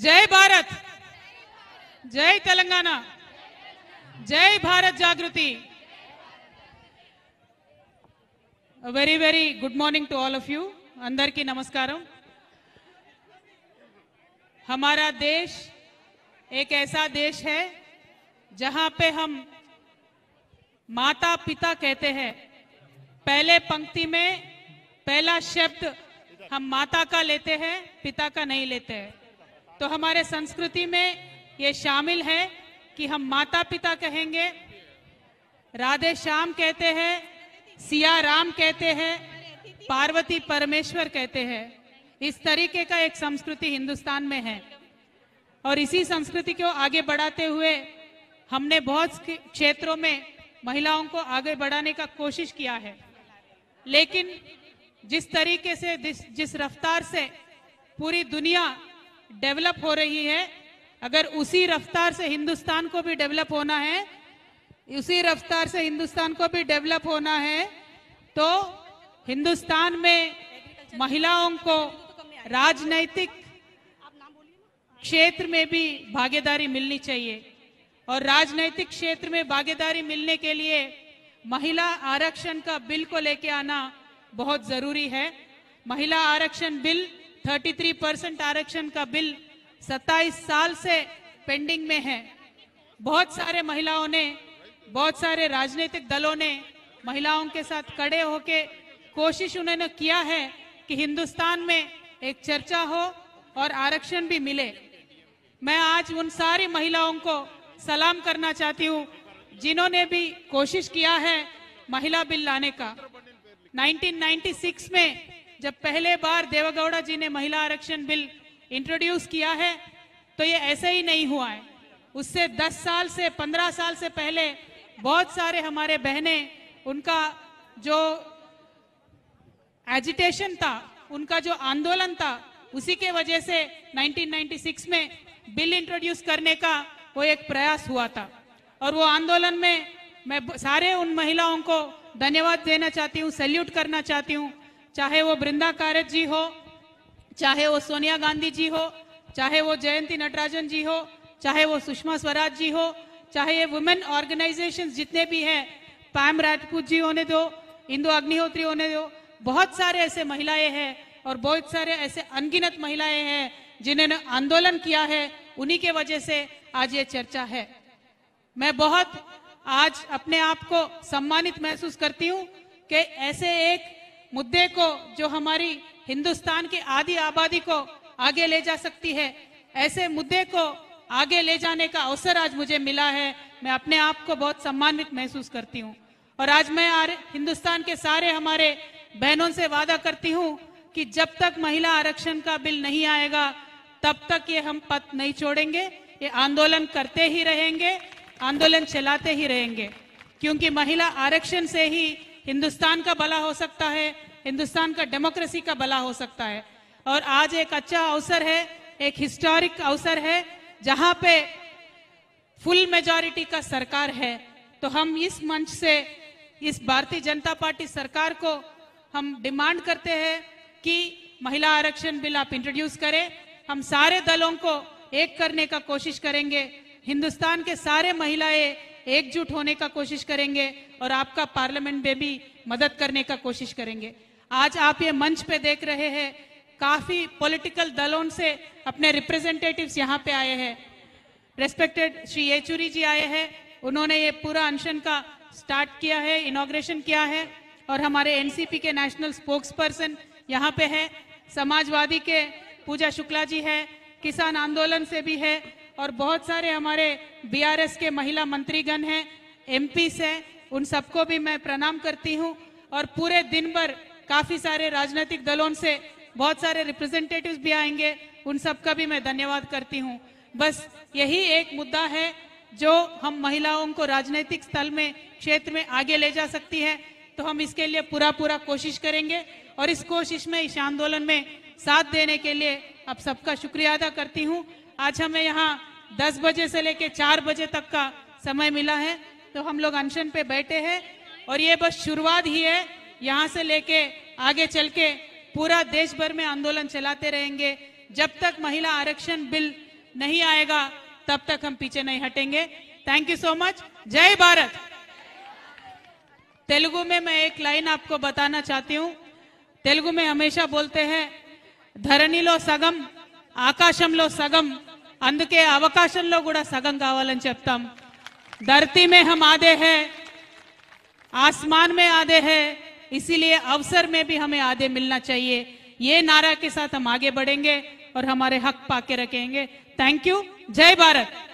जय भारत जय तेलंगाना जय Bharat Jagruthi very very good morning to all of you अंदर की नमस्कार हमारा देश एक ऐसा देश है जहां पे हम माता पिता कहते हैं पहले पंक्ति में पहला शब्द हम माता का लेते हैं पिता का नहीं लेते हैं तो हमारे संस्कृति में ये शामिल है कि हम माता पिता कहेंगे राधे श्याम कहते हैं सिया राम कहते हैं पार्वती परमेश्वर कहते हैं इस तरीके का एक संस्कृति हिंदुस्तान में है और इसी संस्कृति को आगे बढ़ाते हुए हमने बहुत क्षेत्रों में महिलाओं को आगे बढ़ाने का कोशिश किया है लेकिन जिस तरीके से जिस, रफ्तार से पूरी दुनिया डेवलप हो रही है अगर उसी रफ्तार से हिंदुस्तान को भी डेवलप होना है उसी रफ्तार से हिंदुस्तान को भी डेवलप होना है तो हिंदुस्तान में महिलाओं को राजनैतिक क्षेत्र में भी भागीदारी मिलनी चाहिए और राजनैतिक क्षेत्र में भागीदारी मिलने के लिए महिला आरक्षण का बिल को लेके आना बहुत जरूरी है महिला आरक्षण बिल 33 परसेंट आरक्षण का बिल 27 साल से पेंडिंग में है बहुत सारे महिलाओं ने बहुत सारे राजनीतिक दलों ने महिलाओं के साथ खड़े होके कोशिश उन्होंने किया है कि हिंदुस्तान में एक चर्चा हो और आरक्षण भी मिले मैं आज उन सारी महिलाओं को सलाम करना चाहती हूँ जिन्होंने भी कोशिश किया है महिला बिल लाने का 1996 में जब पहले बार देवगौड़ा जी ने महिला आरक्षण बिल इंट्रोड्यूस किया है तो ये ऐसे ही नहीं हुआ है उससे 10 साल से 15 साल से पहले बहुत सारे हमारे बहनें उनका जो एजिटेशन था उनका जो आंदोलन था उसी के वजह से 1996 में बिल इंट्रोड्यूस करने का वो एक प्रयास हुआ था और वो आंदोलन में मैं सारे उन महिलाओं को धन्यवाद देना चाहती हूँ सैल्यूट करना चाहती हूँ चाहे वो बृंदा कारत जी हो चाहे वो सोनिया गांधी जी हो चाहे वो जयंती नटराजन जी हो चाहे वो सुषमा स्वराज जी हो चाहे ये वुमेन ऑर्गेनाइजेशंस जितने भी हैं पैम राजपूत जी होने दो इंदु अग्निहोत्री होने दो बहुत सारे ऐसे महिलाएं हैं और बहुत सारे ऐसे अनगिनत महिलाएं हैं जिन्होंने आंदोलन किया है उन्हीं के वजह से आज ये चर्चा है मैं बहुत आज अपने आप को सम्मानित महसूस करती हूँ कि ऐसे एक मुद्दे को जो हमारी हिंदुस्तान की आधी आबादी को आगे ले जा सकती है ऐसे मुद्दे को आगे ले जाने का अवसर आज मुझे मिला है मैं अपने आप को बहुत सम्मानित महसूस करती हूँ और आज मैं हिंदुस्तान के सारे हमारे बहनों से वादा करती हूँ कि जब तक महिला आरक्षण का बिल नहीं आएगा तब तक ये हम पथ नहीं छोड़ेंगे ये आंदोलन करते ही रहेंगे आंदोलन चलाते ही रहेंगे क्योंकि महिला आरक्षण से ही हिंदुस्तान का भला हो सकता है हिंदुस्तान का डेमोक्रेसी का भला हो सकता है और आज एक अच्छा अवसर है एक हिस्टोरिक अवसर है जहां पे फुल मेजोरिटी का सरकार है तो हम इस मंच से इस भारतीय जनता पार्टी सरकार को हम डिमांड करते हैं कि महिला आरक्षण बिल आप इंट्रोड्यूस करें हम सारे दलों को एक करने का कोशिश करेंगे हिंदुस्तान के सारे महिलाएं एकजुट होने का कोशिश करेंगे और आपका पार्लियामेंट में भी मदद करने का कोशिश करेंगे आज आप ये मंच पे देख रहे हैं काफी पॉलिटिकल दलों से अपने रिप्रेजेंटेटिव्स यहाँ पे आए हैं रेस्पेक्टेड श्री येचुरी जी आए हैं उन्होंने ये पूरा अनशन का स्टार्ट किया है इनोग्रेशन किया है और हमारे एनसीपी के नेशनल स्पोक्स पर्सन यहाँ पे है समाजवादी के पूजा शुक्ला जी है किसान आंदोलन से भी है और बहुत सारे हमारे बीआरएस के महिला मंत्रीगण हैं एमपीस से उन सबको भी मैं प्रणाम करती हूँ और पूरे दिन भर काफ़ी सारे राजनीतिक दलों से बहुत सारे रिप्रेजेंटेटिव भी आएंगे उन सबका भी मैं धन्यवाद करती हूँ बस यही एक मुद्दा है जो हम महिलाओं को राजनीतिक स्थल में क्षेत्र में आगे ले जा सकती है तो हम इसके लिए पूरा पूरा कोशिश करेंगे और इस कोशिश में इस आंदोलन में साथ देने के लिए आप सबका शुक्रिया अदा करती हूँ आज हमें यहाँ दस बजे से लेके चार बजे तक का समय मिला है तो हम लोग अनशन पे बैठे हैं और ये बस शुरुआत ही है यहाँ से लेके आगे चल के पूरा देश भर में आंदोलन चलाते रहेंगे जब तक महिला आरक्षण बिल नहीं आएगा तब तक हम पीछे नहीं हटेंगे थैंक यू सो मच जय भारत तेलुगु में मैं एक लाइन आपको बताना चाहती हूँ तेलुगु में हमेशा बोलते हैं लो सगम आकाशम लो सगम అందుకే अवकाश కూడా సగం కావాలని చెప్తాం ధర్తీ మే హమ్ ఆదే హే ఆస్మాన్ మే ఆదే హే इसीलिए अवसर में भी हमें आधे मिलना चाहिए ये नारा के साथ हम आगे बढ़ेंगे और हमारे हक पाके रखेंगे थैंक यू जय भारत